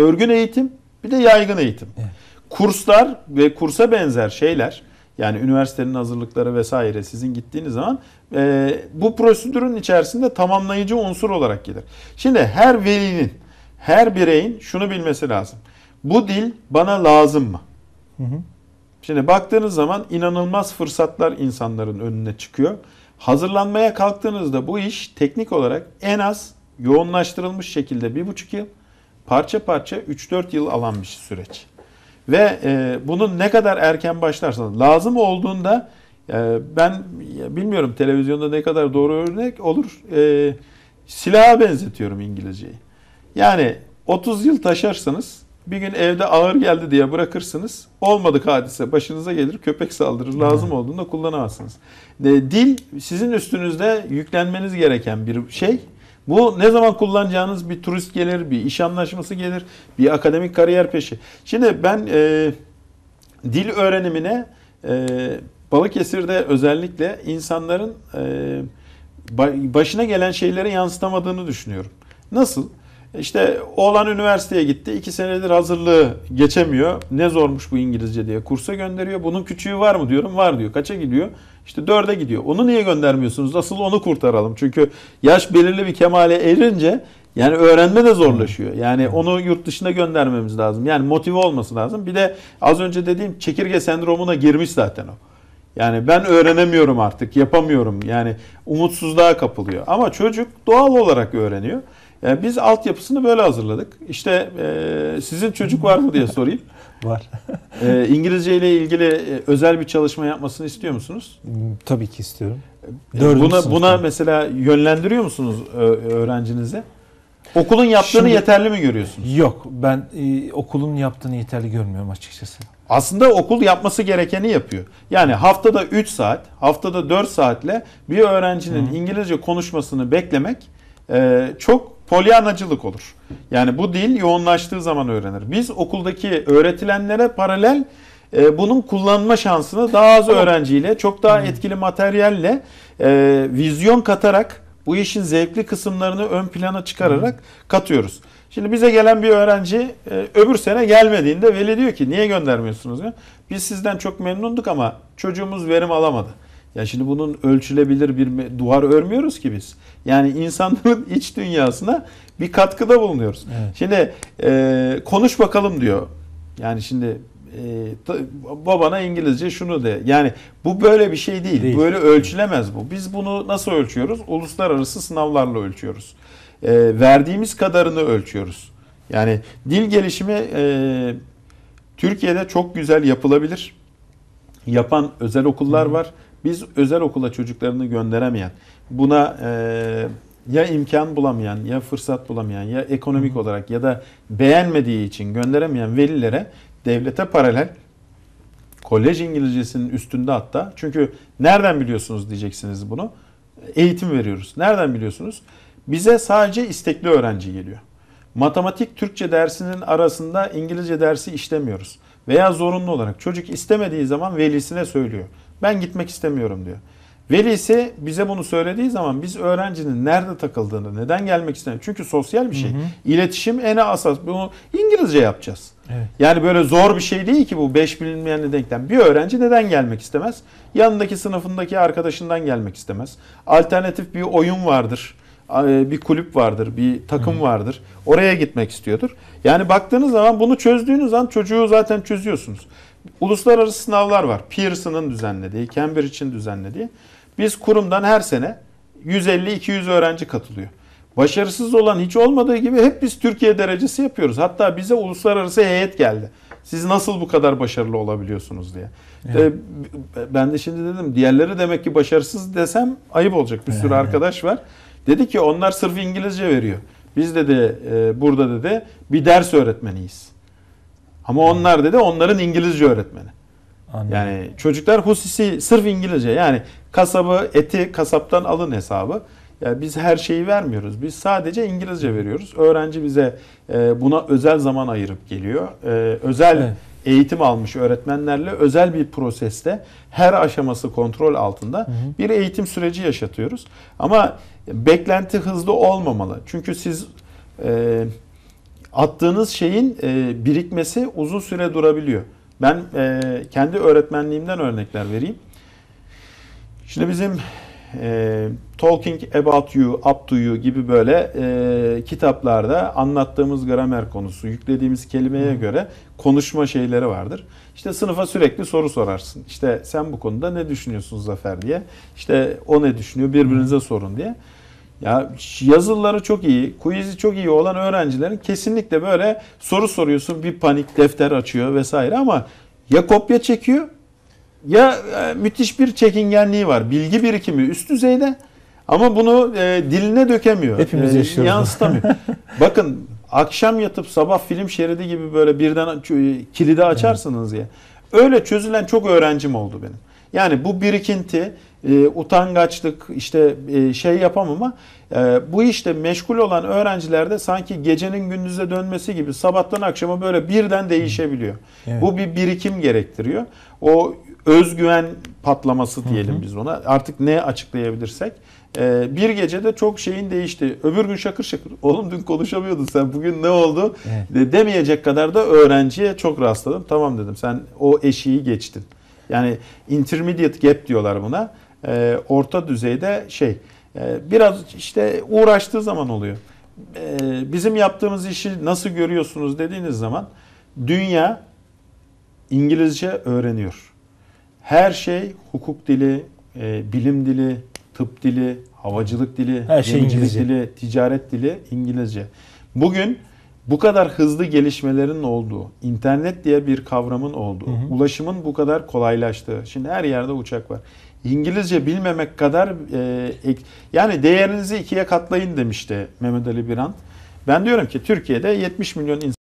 Örgün eğitim bir de yaygın eğitim. Evet. Kurslar ve kursa benzer şeyler yani üniversitenin hazırlıkları vesaire sizin gittiğiniz zaman e, bu prosedürün içerisinde tamamlayıcı unsur olarak gelir. Şimdi her velinin, her bireyin şunu bilmesi lazım. Bu dil bana lazım mı? Hı hı. Şimdi baktığınız zaman inanılmaz fırsatlar insanların önüne çıkıyor. Hazırlanmaya kalktığınızda bu iş teknik olarak en az yoğunlaştırılmış şekilde bir buçuk yıl, parça parça 3-4 yıl alan bir süreç. Ve e, bunun ne kadar erken başlarsanız, lazım olduğunda e, ben bilmiyorum televizyonda ne kadar doğru örnek olur, e, silaha benzetiyorum İngilizceyi. Yani 30 yıl taşarsanız bir gün evde ağır geldi diye bırakırsınız. Olmadık hadise başınıza gelir köpek saldırır. Lazım olduğunda kullanamazsınız. E, dil sizin üstünüzde yüklenmeniz gereken bir şey. Bu ne zaman kullanacağınız bir turist gelir, bir iş anlaşması gelir, bir akademik kariyer peşi. Şimdi ben e, dil öğrenimine e, Balıkesir'de özellikle insanların e, başına gelen şeylere yansıtamadığını düşünüyorum. Nasıl? İşte oğlan üniversiteye gitti. iki senedir hazırlığı geçemiyor. Ne zormuş bu İngilizce diye kursa gönderiyor. Bunun küçüğü var mı diyorum. Var diyor. Kaça gidiyor? İşte dörde gidiyor. Onu niye göndermiyorsunuz? Asıl onu kurtaralım. Çünkü yaş belirli bir kemale erince yani öğrenme de zorlaşıyor. Yani onu yurt dışına göndermemiz lazım. Yani motive olması lazım. Bir de az önce dediğim çekirge sendromuna girmiş zaten o. Yani ben öğrenemiyorum artık, yapamıyorum. Yani umutsuzluğa kapılıyor. Ama çocuk doğal olarak öğreniyor. Yani e, biz altyapısını böyle hazırladık. İşte e, sizin çocuk var mı diye sorayım. var. e, İngilizce ile ilgili e, özel bir çalışma yapmasını istiyor musunuz? Hmm, tabii ki istiyorum. E, Dördüncü buna sınıfta. buna mesela yönlendiriyor musunuz öğrencinize? Okulun yaptığını Şimdi, yeterli mi görüyorsunuz? Yok, ben e, okulun yaptığını yeterli görmüyorum açıkçası. Aslında okul yapması gerekeni yapıyor. Yani haftada 3 saat, haftada 4 saatle bir öğrencinin Hı. İngilizce konuşmasını beklemek e, çok polyanacılık olur. Yani bu dil yoğunlaştığı zaman öğrenir. Biz okuldaki öğretilenlere paralel e, bunun kullanma şansını daha az öğrenciyle, çok daha etkili materyalle, e, vizyon katarak, bu işin zevkli kısımlarını ön plana çıkararak katıyoruz. Şimdi bize gelen bir öğrenci e, öbür sene gelmediğinde veli diyor ki niye göndermiyorsunuz? Diyor. Biz sizden çok memnunduk ama çocuğumuz verim alamadı. Ya şimdi bunun ölçülebilir bir duvar örmüyoruz ki biz. Yani insanların iç dünyasına bir katkıda bulunuyoruz. Evet. Şimdi e, konuş bakalım diyor. Yani şimdi e, babana İngilizce şunu de. Yani bu böyle bir şey değil. değil. Böyle ölçülemez bu. Biz bunu nasıl ölçüyoruz? Uluslararası sınavlarla ölçüyoruz. E, verdiğimiz kadarını ölçüyoruz. Yani dil gelişimi e, Türkiye'de çok güzel yapılabilir yapan özel okullar var. Biz özel okula çocuklarını gönderemeyen, buna e, ya imkan bulamayan, ya fırsat bulamayan, ya ekonomik olarak ya da beğenmediği için gönderemeyen velilere devlete paralel kolej İngilizcesinin üstünde hatta. Çünkü nereden biliyorsunuz diyeceksiniz bunu. Eğitim veriyoruz. Nereden biliyorsunuz? Bize sadece istekli öğrenci geliyor. Matematik Türkçe dersinin arasında İngilizce dersi işlemiyoruz veya zorunlu olarak çocuk istemediği zaman velisine söylüyor. Ben gitmek istemiyorum diyor. Velisi bize bunu söylediği zaman biz öğrencinin nerede takıldığını, neden gelmek istediğini çünkü sosyal bir şey. Hı hı. İletişim en asas. Bunu İngilizce yapacağız. Evet. Yani böyle zor bir şey değil ki bu 5 bilinmeyenli denklem. Bir öğrenci neden gelmek istemez? Yanındaki sınıfındaki arkadaşından gelmek istemez. Alternatif bir oyun vardır. E, bir kulüp vardır, bir takım Hı. vardır. Oraya gitmek istiyordur. Yani baktığınız zaman bunu çözdüğünüz an çocuğu zaten çözüyorsunuz. Uluslararası sınavlar var. Pearson'ın düzenlediği, Cambridge'in düzenlediği. Biz kurumdan her sene 150-200 öğrenci katılıyor. Başarısız olan hiç olmadığı gibi hep biz Türkiye derecesi yapıyoruz. Hatta bize uluslararası heyet geldi. Siz nasıl bu kadar başarılı olabiliyorsunuz diye. Evet. E, ben de şimdi dedim diğerleri demek ki başarısız desem ayıp olacak. Bir sürü evet. arkadaş var. Dedi ki onlar sırf İngilizce veriyor. Biz dedi e, burada dedi bir ders öğretmeniyiz. Ama onlar dedi onların İngilizce öğretmeni. Anladım. Yani çocuklar husisi sırf İngilizce. Yani kasabı eti kasaptan alın hesabı. Yani biz her şeyi vermiyoruz. Biz sadece İngilizce veriyoruz. Öğrenci bize e, buna özel zaman ayırıp geliyor. E, özel evet eğitim almış öğretmenlerle özel bir proseste her aşaması kontrol altında bir eğitim süreci yaşatıyoruz. Ama beklenti hızlı olmamalı. Çünkü siz e, attığınız şeyin e, birikmesi uzun süre durabiliyor. Ben e, kendi öğretmenliğimden örnekler vereyim. Şimdi bizim e, Talking About You, Up To You gibi böyle e, kitaplarda anlattığımız gramer konusu, yüklediğimiz kelimeye hmm. göre konuşma şeyleri vardır. İşte sınıfa sürekli soru sorarsın. İşte sen bu konuda ne düşünüyorsun Zafer diye. İşte o ne düşünüyor birbirinize hmm. sorun diye. Ya yazılıları çok iyi, quiz'i çok iyi olan öğrencilerin kesinlikle böyle soru soruyorsun, bir panik defter açıyor vesaire ama ya kopya çekiyor ya e, müthiş bir çekingenliği var. Bilgi birikimi üst düzeyde ama bunu e, diline dökemiyor. Hepimiz e, Yansıtamıyor. Bakın akşam yatıp sabah film şeridi gibi böyle birden kilidi açarsınız ya. Öyle çözülen çok öğrencim oldu benim. Yani bu birikinti, e, utangaçlık, işte e, şey yapamama e, bu işte meşgul olan öğrencilerde sanki gecenin gündüze dönmesi gibi sabahtan akşama böyle birden değişebiliyor. Evet. Bu bir birikim gerektiriyor. O özgüven patlaması diyelim hı hı. biz ona. Artık ne açıklayabilirsek. Ee, bir gecede çok şeyin değişti. Öbür gün şakır şakır. Oğlum dün konuşamıyordun sen bugün ne oldu? Evet. demeyecek kadar da öğrenciye çok rastladım. Tamam dedim sen o eşiği geçtin. Yani intermediate gap diyorlar buna. Ee, orta düzeyde şey e, biraz işte uğraştığı zaman oluyor. Ee, bizim yaptığımız işi nasıl görüyorsunuz dediğiniz zaman dünya İngilizce öğreniyor her şey hukuk dili, e, bilim dili, tıp dili, havacılık dili, her şey İngilizce. dili, ticaret dili İngilizce. Bugün bu kadar hızlı gelişmelerin olduğu, internet diye bir kavramın olduğu, hı hı. ulaşımın bu kadar kolaylaştığı. Şimdi her yerde uçak var. İngilizce bilmemek kadar e, ek, yani değerinizi ikiye katlayın demişti Mehmet Ali Birant. Ben diyorum ki Türkiye'de 70 milyon insan